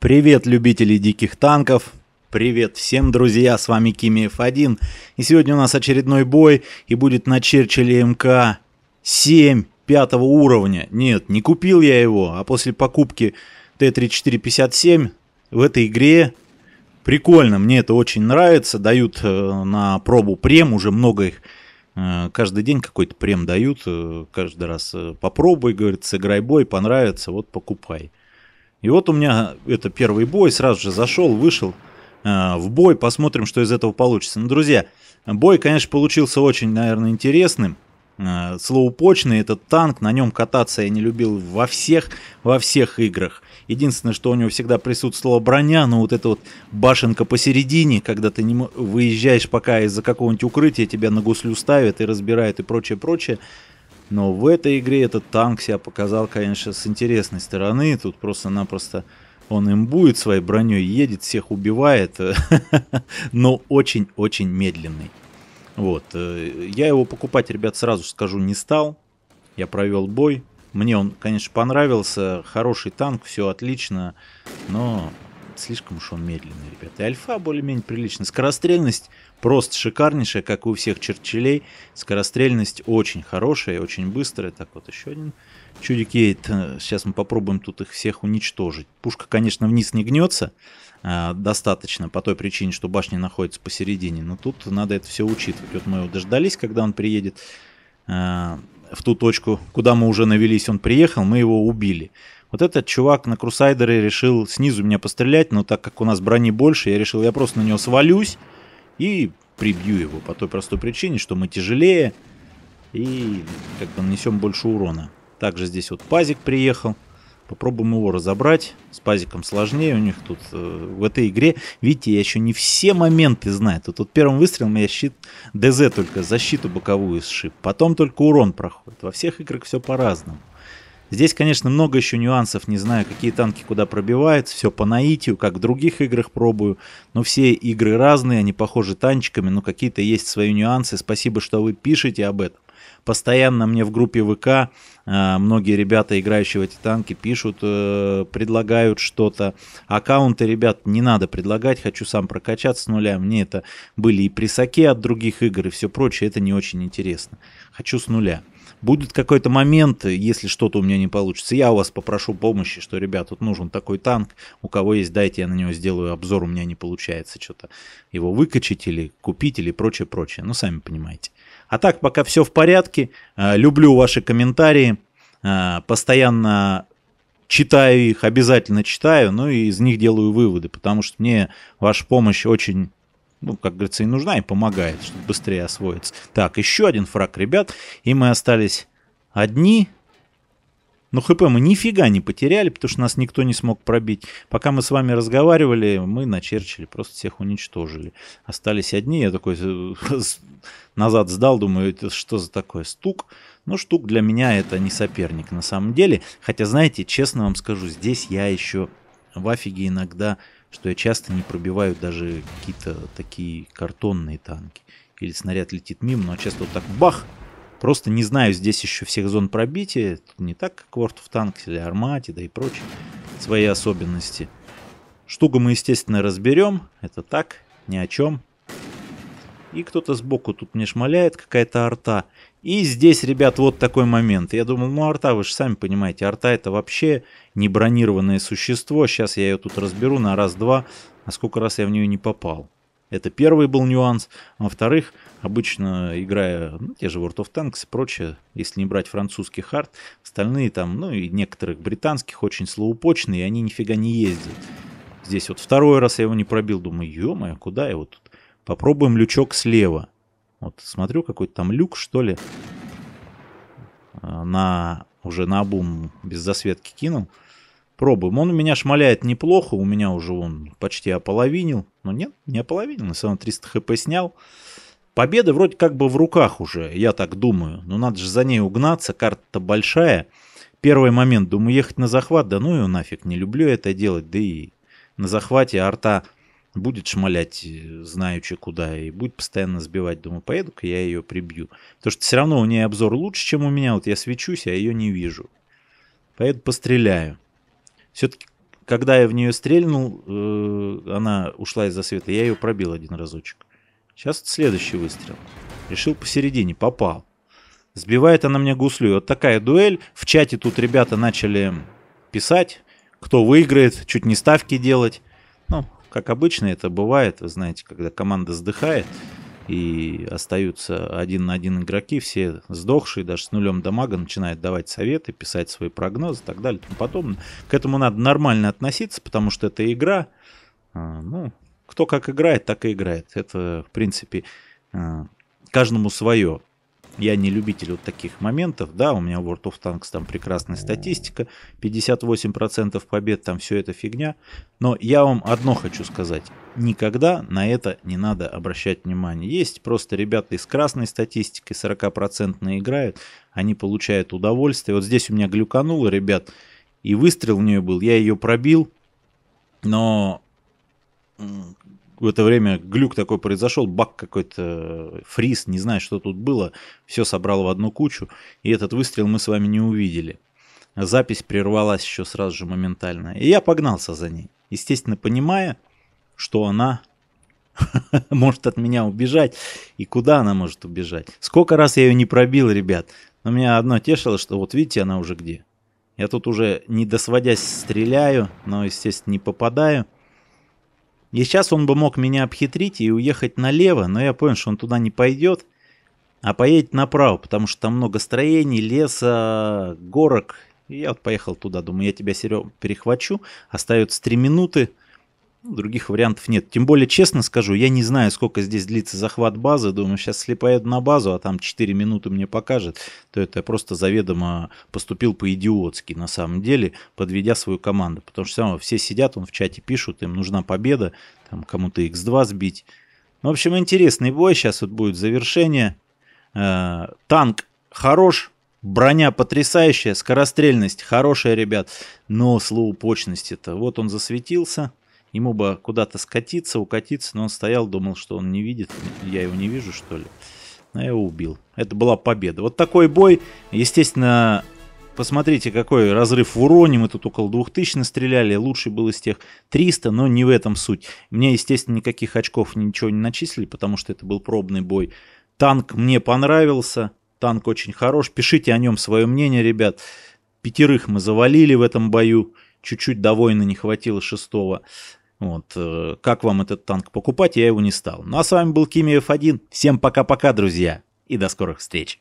Привет, любители диких танков! Привет всем, друзья, с вами Кими Кимиев 1. И сегодня у нас очередной бой, и будет на Черчилле МК 7 пятого уровня. Нет, не купил я его, а после покупки т 34 57 в этой игре прикольно, мне это очень нравится. Дают э, на пробу прем, уже много их э, каждый день какой-то прем дают, э, каждый раз попробуй, говорит, сыграй бой, понравится, вот покупай. И вот у меня это первый бой, сразу же зашел, вышел э, в бой, посмотрим, что из этого получится. Ну, друзья, бой, конечно, получился очень, наверное, интересным. Э, слоупочный этот танк, на нем кататься я не любил во всех, во всех играх. Единственное, что у него всегда присутствовала броня, но ну, вот эта вот башенка посередине, когда ты не выезжаешь пока из-за какого-нибудь укрытия, тебя на гуслю ставят и разбирают и прочее, прочее. Но в этой игре этот танк себя показал, конечно, с интересной стороны. Тут просто-напросто он имбует своей броней, едет, всех убивает, но очень-очень медленный. Вот. Э, я его покупать, ребят, сразу скажу, не стал. Я провел бой. Мне он, конечно, понравился. Хороший танк, все отлично. Но Слишком уж он медленный, ребята. И альфа более-менее прилично. Скорострельность просто шикарнейшая, как у всех черчилей. Скорострельность очень хорошая, очень быстрая. Так, вот еще один чудик едет. Э, сейчас мы попробуем тут их всех уничтожить. Пушка, конечно, вниз не гнется э, достаточно, по той причине, что башня находится посередине. Но тут надо это все учитывать. Вот мы его дождались, когда он приедет э, в ту точку, куда мы уже навелись. Он приехал, мы его убили. Вот этот чувак на Крусайдере решил снизу меня пострелять, но так как у нас брони больше, я решил, я просто на него свалюсь и прибью его по той простой причине, что мы тяжелее и как бы нанесем больше урона. Также здесь вот пазик приехал. Попробуем его разобрать. С пазиком сложнее у них тут э, в этой игре. Видите, я еще не все моменты знаю. Тут вот первым выстрелом я щит ДЗ только защиту боковую сшиб. Потом только урон проходит. Во всех играх все по-разному. Здесь, конечно, много еще нюансов, не знаю, какие танки куда пробиваются, все по наитию, как в других играх пробую, но все игры разные, они похожи танчиками, но какие-то есть свои нюансы, спасибо, что вы пишете об этом. Постоянно мне в группе ВК э, многие ребята, играющие в эти танки, пишут, э, предлагают что-то. Аккаунты, ребят, не надо предлагать, хочу сам прокачаться с нуля. Мне это были и присаки от других игр и все прочее, это не очень интересно. Хочу с нуля будет какой-то момент, если что-то у меня не получится, я у вас попрошу помощи, что, ребят, тут нужен такой танк, у кого есть, дайте я на него сделаю обзор, у меня не получается что-то его выкачать или купить или прочее, прочее. Ну, сами понимаете. А так, пока все в порядке. А, люблю ваши комментарии. А, постоянно читаю их, обязательно читаю, ну и из них делаю выводы, потому что мне ваша помощь очень ну, как говорится, и нужна, и помогает, чтобы быстрее освоиться. Так, еще один фраг, ребят, и мы остались одни. Ну, хп мы нифига не потеряли, потому что нас никто не смог пробить. Пока мы с вами разговаривали, мы начерчили, просто всех уничтожили. Остались одни, я такой э, назад сдал, думаю, это что за такое, стук? Ну, штук для меня это не соперник на самом деле. Хотя, знаете, честно вам скажу, здесь я еще в афиге иногда что я часто не пробиваю даже какие-то такие картонные танки. Или снаряд летит мимо, но часто вот так бах! Просто не знаю здесь еще всех зон пробития. Тут не так, как в World of Tanks или Армате, да и прочие Свои особенности. Штуку мы, естественно, разберем. Это так, ни о чем. И кто-то сбоку тут мне шмаляет, какая-то арта. И здесь, ребят, вот такой момент. Я думал, ну арта, вы же сами понимаете, арта это вообще не бронированное существо. Сейчас я ее тут разберу на раз-два, а сколько раз я в нее не попал. Это первый был нюанс. А во-вторых, обычно играя ну, те же World of Tanks и прочее, если не брать французский хард, остальные там, ну и некоторых британских очень слоупочные, и они нифига не ездят. Здесь вот второй раз я его не пробил, думаю, ё-моё, куда я его тут? Попробуем лючок слева. Вот смотрю, какой-то там люк, что ли, э, на уже на бум без засветки кинул. Пробуем. Он у меня шмаляет неплохо, у меня уже он почти ополовинил. Но ну, нет, не ополовинил, на самом 300 хп снял. Победа вроде как бы в руках уже, я так думаю. Но ну, надо же за ней угнаться, карта-то большая. Первый момент, думаю, ехать на захват, да ну ее нафиг, не люблю это делать, да и на захвате арта будет шмалять, э, знаючи куда, и будет постоянно сбивать. Думаю, поеду-ка я ее прибью. Потому что все равно у нее обзор лучше, чем у меня. Вот я свечусь, а ее не вижу. Поеду постреляю. Все-таки, когда я в нее стрельнул, э, она ушла из-за света, я ее пробил один разочек. Сейчас вот следующий выстрел. Решил посередине, попал. Сбивает она мне гуслю. Вот такая дуэль. В чате тут ребята начали писать, кто выиграет, чуть не ставки делать. Как обычно это бывает, вы знаете, когда команда сдыхает, и остаются один на один игроки, все сдохшие, даже с нулем дамага, начинают давать советы, писать свои прогнозы и так далее и тому К этому надо нормально относиться, потому что это игра. А, ну, кто как играет, так и играет. Это, в принципе, а, каждому свое я не любитель вот таких моментов, да, у меня в World of Tanks там прекрасная статистика, 58% побед, там все это фигня, но я вам одно хочу сказать, никогда на это не надо обращать внимание. Есть просто ребята из красной статистики, 40% играют, они получают удовольствие. Вот здесь у меня глюкануло, ребят, и выстрел в нее был, я ее пробил, но в это время глюк такой произошел, бак какой-то, фриз, не знаю, что тут было, все собрал в одну кучу, и этот выстрел мы с вами не увидели. Запись прервалась еще сразу же моментально, и я погнался за ней, естественно, понимая, что она может от меня убежать, и куда она может убежать. Сколько раз я ее не пробил, ребят, но меня одно тешило, что вот видите, она уже где. Я тут уже не досводясь стреляю, но, естественно, не попадаю. И сейчас он бы мог меня обхитрить и уехать налево, но я понял, что он туда не пойдет, а поедет направо, потому что там много строений, леса, горок. И я вот поехал туда, думаю, я тебя, Серег, перехвачу. Остается три минуты. Ну, других вариантов нет. Тем более, честно скажу, я не знаю, сколько здесь длится захват базы. Думаю, сейчас если поеду на базу, а там 4 минуты мне покажет, то это я просто заведомо поступил по-идиотски на самом деле, подведя свою команду. Потому что равно, все сидят, он в чате пишут, им нужна победа, там кому-то x2 сбить. Ну, в общем, интересный бой. Сейчас вот будет завершение. Э, танк хорош, Броня потрясающая, скорострельность хорошая, ребят, но слоупочность это. Вот он засветился. Ему бы куда-то скатиться, укатиться, но он стоял, думал, что он не видит. Я его не вижу, что ли? Но я его убил. Это была победа. Вот такой бой. Естественно, посмотрите, какой разрыв в уроне. Мы тут около 2000 настреляли. Лучший был из тех 300, но не в этом суть. Мне, естественно, никаких очков ничего не начислили, потому что это был пробный бой. Танк мне понравился. Танк очень хорош. Пишите о нем свое мнение, ребят. Пятерых мы завалили в этом бою. Чуть-чуть до войны не хватило шестого. Вот, э, как вам этот танк покупать, я его не стал. Ну а с вами был Кимиев 1. Всем пока-пока, друзья, и до скорых встреч.